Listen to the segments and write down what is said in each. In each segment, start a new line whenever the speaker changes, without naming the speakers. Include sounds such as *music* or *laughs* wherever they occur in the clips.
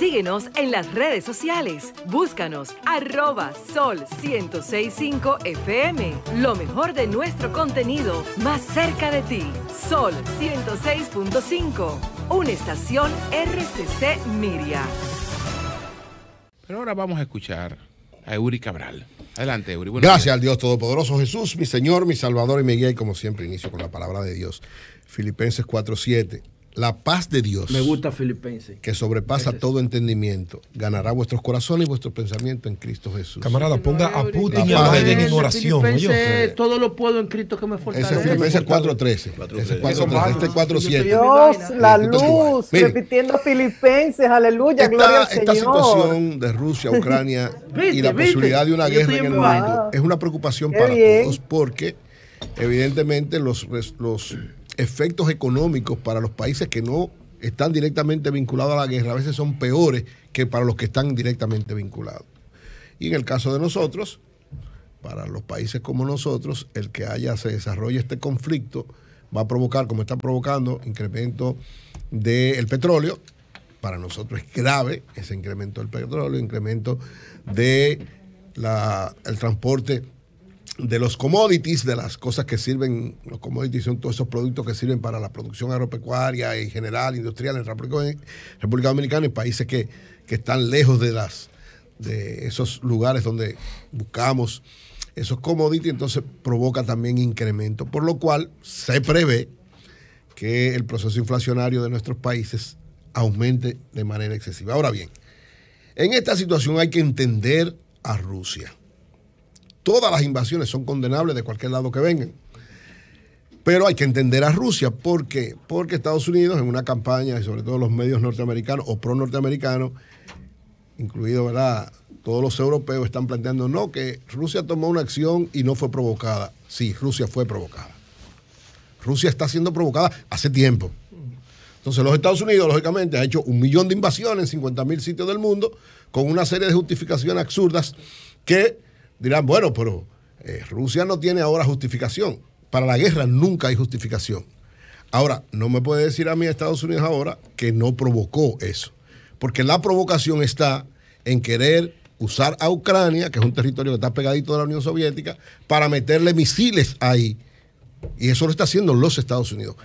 Síguenos en las redes sociales. Búscanos arroba sol 1065 FM. Lo mejor de nuestro contenido más cerca de ti. Sol 106.5. Una estación RCC Miria. Pero ahora vamos a escuchar a Euri Cabral. Adelante, Euri. Gracias al Dios Todopoderoso Jesús, mi Señor, mi Salvador y mi guía. Y como siempre, inicio con la palabra de Dios. Filipenses 4.7 la paz de Dios. Me gusta Filipenses. Que sobrepasa todo entendimiento. Ganará vuestros corazones y vuestros pensamientos en Cristo Jesús. Camarada, ponga a Putin en oración. todo lo puedo en Cristo que me fortalece. Ese Filipenses 4.13. Ese 4.13. Este 4.7. Dios, la luz. repitiendo Filipenses. Aleluya, gloria Esta situación de Rusia, *laughs* Ucrania y la posibilidad de una guerra en el mundo es una preocupación para todos porque evidentemente los efectos económicos para los países que no están directamente vinculados a la guerra a veces son peores que para los que están directamente vinculados. Y en el caso de nosotros, para los países como nosotros, el que haya se desarrolle este conflicto va a provocar, como está provocando, incremento del petróleo. Para nosotros es grave ese incremento del petróleo, incremento del transporte de los commodities, de las cosas que sirven, los commodities son todos esos productos que sirven para la producción agropecuaria en general, industrial en República Dominicana, y países que, que están lejos de, las, de esos lugares donde buscamos esos commodities, entonces provoca también incremento, por lo cual se prevé que el proceso inflacionario de nuestros países aumente de manera excesiva. Ahora bien, en esta situación hay que entender a Rusia Todas las invasiones son condenables de cualquier lado que vengan. Pero hay que entender a Rusia. ¿Por Porque Estados Unidos, en una campaña, y sobre todo los medios norteamericanos o pro-norteamericanos, incluidos, ¿verdad? todos los europeos, están planteando no, que Rusia tomó una acción y no fue provocada. Sí, Rusia fue provocada. Rusia está siendo provocada hace tiempo. Entonces los Estados Unidos, lógicamente, ha hecho un millón de invasiones en 50.000 sitios del mundo con una serie de justificaciones absurdas que dirán, bueno, pero eh, Rusia no tiene ahora justificación. Para la guerra nunca hay justificación. Ahora, no me puede decir a mí Estados Unidos ahora que no provocó eso. Porque la provocación está en querer usar a Ucrania, que es un territorio que está pegadito de la Unión Soviética, para meterle misiles ahí. Y eso lo está haciendo los Estados Unidos.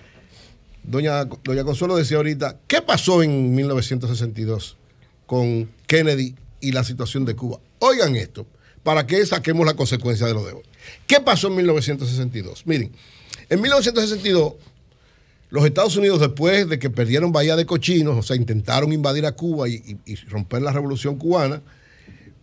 Doña, Doña Consuelo decía ahorita, ¿qué pasó en 1962 con Kennedy y la situación de Cuba? Oigan esto, para que saquemos la consecuencia de lo de hoy. ¿Qué pasó en 1962? Miren, en 1962, los Estados Unidos, después de que perdieron Bahía de Cochinos, o sea, intentaron invadir a Cuba y, y romper la revolución cubana,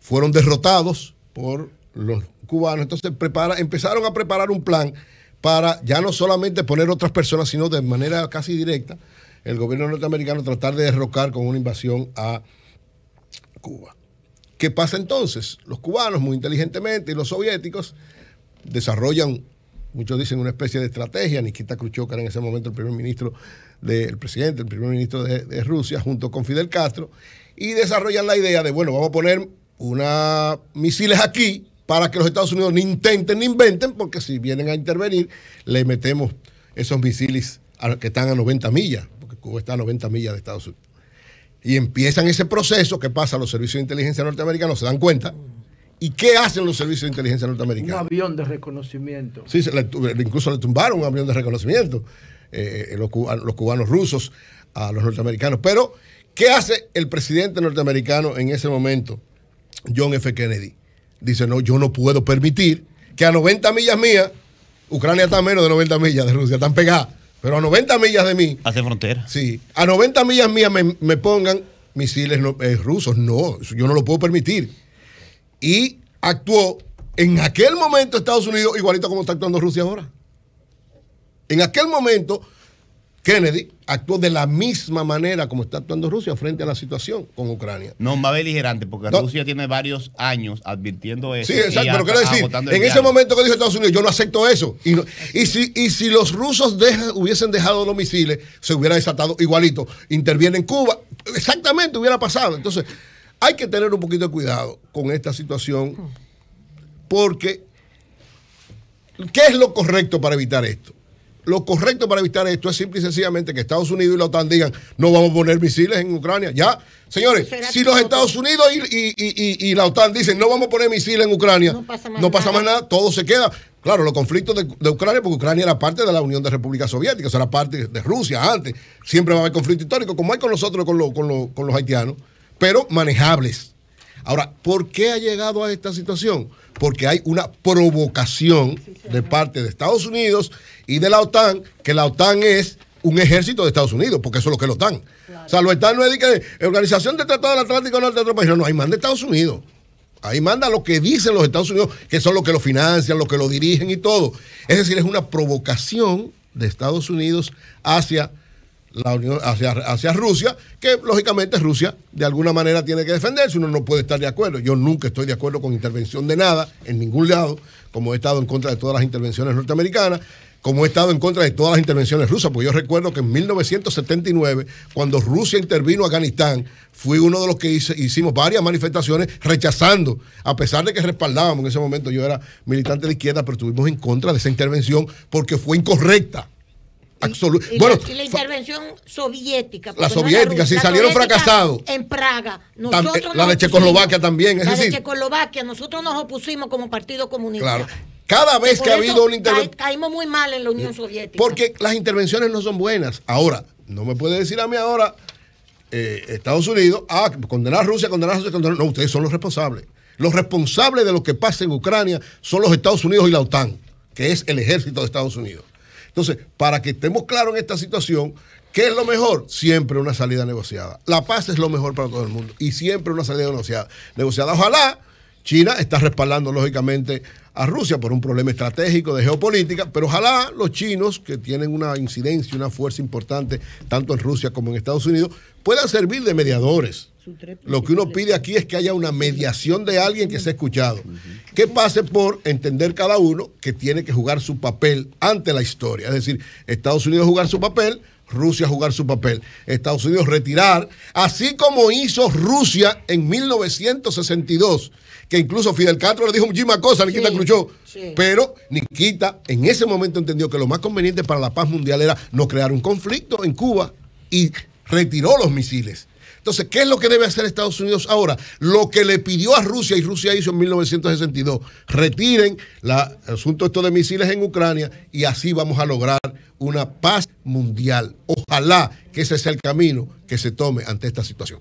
fueron derrotados por los cubanos. Entonces empezaron a preparar un plan para ya no solamente poner otras personas, sino de manera casi directa, el gobierno norteamericano tratar de derrocar con una invasión a Cuba. ¿Qué pasa entonces? Los cubanos, muy inteligentemente, y los soviéticos desarrollan, muchos dicen, una especie de estrategia. Nikita Khrushchev, era en ese momento el primer ministro del presidente, el primer ministro de, Rusia, junto con Fidel Castro, y desarrollan la idea de, bueno, vamos a poner unas misiles aquí para que los Estados Unidos ni intenten ni inventen, porque si vienen a intervenir, le metemos esos misiles que están a 90 millas, porque Cuba está a 90 millas de Estados Unidos y empiezan ese proceso, que pasa? Los servicios de inteligencia norteamericanos se dan cuenta. ¿Y qué hacen los servicios de inteligencia norteamericanos? Un avión de reconocimiento. Sí, incluso le tumbaron un avión de reconocimiento eh, los, cubanos, rusos a los norteamericanos. Pero, ¿qué hace el presidente norteamericano en ese momento, John F. Kennedy? Dice, no, yo no puedo permitir que a 90 millas mías, Ucrania está menos de 90 millas de Rusia, están pegadas pero a 90 millas de mí. Hace frontera. Sí. A 90 millas mías me, pongan misiles eh, rusos. No, yo no lo puedo permitir. Y actuó en aquel momento Estados Unidos igualito como está actuando Rusia ahora. En aquel momento Kennedy actuó de la misma manera como está actuando Rusia frente a la situación con Ucrania. No, más beligerante, porque Rusia tiene varios años advirtiendo eso. Sí, exacto, pero quiero decir, en ese momento que dijo Estados Unidos, yo no acepto eso. Y, si, los rusos hubiesen dejado los misiles, se hubiera desatado igualito. Interviene en Cuba, exactamente hubiera pasado. Entonces, hay que tener un poquito de cuidado con esta situación, porque ¿qué es lo correcto para evitar esto? lo correcto para evitar esto es simple y sencillamente que Estados Unidos y la OTAN digan no vamos a poner misiles en Ucrania. Ya, señores, si los Estados Unidos y, la OTAN dicen no vamos a poner misiles en Ucrania, no pasa más, nada. todo se queda. Claro, los conflictos de, de, Ucrania, porque Ucrania era parte de la Unión de Repúblicas Soviéticas, era parte de Rusia antes. Siempre va a haber conflicto histórico, como hay con nosotros, con, con, con los haitianos, pero manejables. Ahora, ¿por qué ha llegado a esta situación? Porque hay una provocación de parte de Estados Unidos y de la OTAN, que la OTAN es un ejército de Estados Unidos, porque eso es lo que es la OTAN. O sea, la OTAN no es que Organización de Tratado del Atlántico Norte de otro país. No, no, ahí manda Estados Unidos. Ahí manda lo que dicen los Estados Unidos, que son los que lo financian, los que lo dirigen y todo. Es decir, es una provocación de Estados Unidos hacia la Unión, hacia, hacia, Rusia, que lógicamente Rusia de alguna manera tiene que defenderse, uno no puede estar de acuerdo. Yo nunca estoy de acuerdo con intervención de nada, en ningún lado, como he estado en contra de todas las intervenciones norteamericanas, como he estado en contra de todas las intervenciones rusas, porque yo recuerdo que en 1979, cuando Rusia intervino en Afganistán, fui uno de los que hicimos varias manifestaciones rechazando, a pesar de que respaldábamos en ese momento, yo era militante de izquierda, pero estuvimos en contra de esa intervención porque fue incorrecta bueno, la, y la intervención soviética. La soviética, si salieron fracasados. En Praga. Nosotros eh, la de Checoslovaquia también. la de Checoslovaquia, nosotros nos opusimos como Partido Comunista. Claro. Cada vez que ha habido una intervención. caímos muy mal en la Unión eh, Soviética. Porque las intervenciones no son buenas. Ahora, no me puede decir a mí ahora, eh, Estados Unidos, ah, condenar a Rusia, condenar a Rusia, condenar. No, ustedes son los responsables. Los responsables de lo que pasa en Ucrania son los Estados Unidos y la OTAN, que es el ejército de Estados Unidos. Entonces, para que estemos claros en esta situación, ¿Qué es lo mejor? Siempre una salida negociada. La paz es lo mejor para todo el mundo y siempre una salida negociada. negociada. Ojalá China está respaldando lógicamente a Rusia por un problema estratégico de geopolítica, pero ojalá los chinos, que tienen una incidencia, una fuerza importante tanto en Rusia como en Estados Unidos, puedan servir de mediadores. Lo que uno pide aquí es que haya una mediación de alguien que sea escuchado, que pase por entender cada uno que tiene que jugar su papel ante la historia, es decir, Estados Unidos jugar su papel, Rusia jugar su papel, Estados Unidos retirar, así como hizo Rusia en 1962, que incluso Fidel Castro le dijo muchísimas cosa, le quita sí. Pero Nikita en ese momento entendió que lo más conveniente para la paz mundial era no crear un conflicto en Cuba y retiró los misiles. Entonces, ¿qué es lo que debe hacer Estados Unidos ahora? Lo que le pidió a Rusia y Rusia hizo en 1962, retiren el asunto esto de misiles en Ucrania y así vamos a lograr una paz mundial. Ojalá que ese sea el camino que se tome ante esta situación.